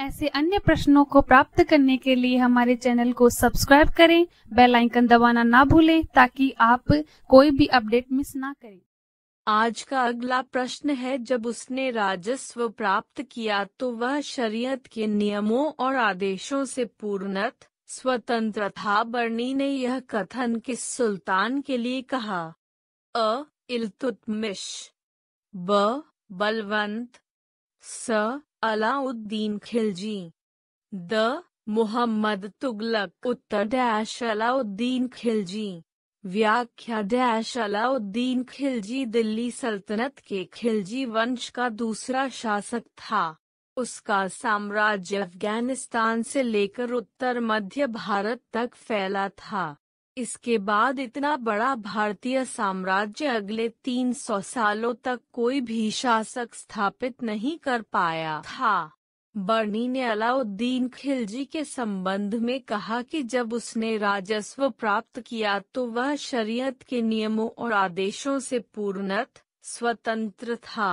ऐसे अन्य प्रश्नों को प्राप्त करने के लिए हमारे चैनल को सब्सक्राइब करें बेल आइकन दबाना ना भूलें ताकि आप कोई भी अपडेट मिस ना करें आज का अगला प्रश्न है जब उसने राजस्व प्राप्त किया तो वह शरीयत के नियमों और आदेशों से पूर्णत स्वतंत्र था बर्नी ने यह कथन किस सुल्तान के लिए कहा अ इल्तुतमिश ब बलवंत स अलाउद्दीन खिलजी द मोहम्मद तुगलक उत्तर डैश अलाउद्दीन खिलजी व्याख्या डैश अलाउद्दीन खिलजी दिल्ली सल्तनत के खिलजी वंश का दूसरा शासक था उसका साम्राज्य अफगानिस्तान से लेकर उत्तर मध्य भारत तक फैला था इसके बाद इतना बड़ा भारतीय साम्राज्य अगले 300 सालों तक कोई भी शासक स्थापित नहीं कर पाया था बर्नी ने अलाउद्दीन खिलजी के संबंध में कहा कि जब उसने राजस्व प्राप्त किया तो वह शरीयत के नियमों और आदेशों से पूर्णत स्वतंत्र था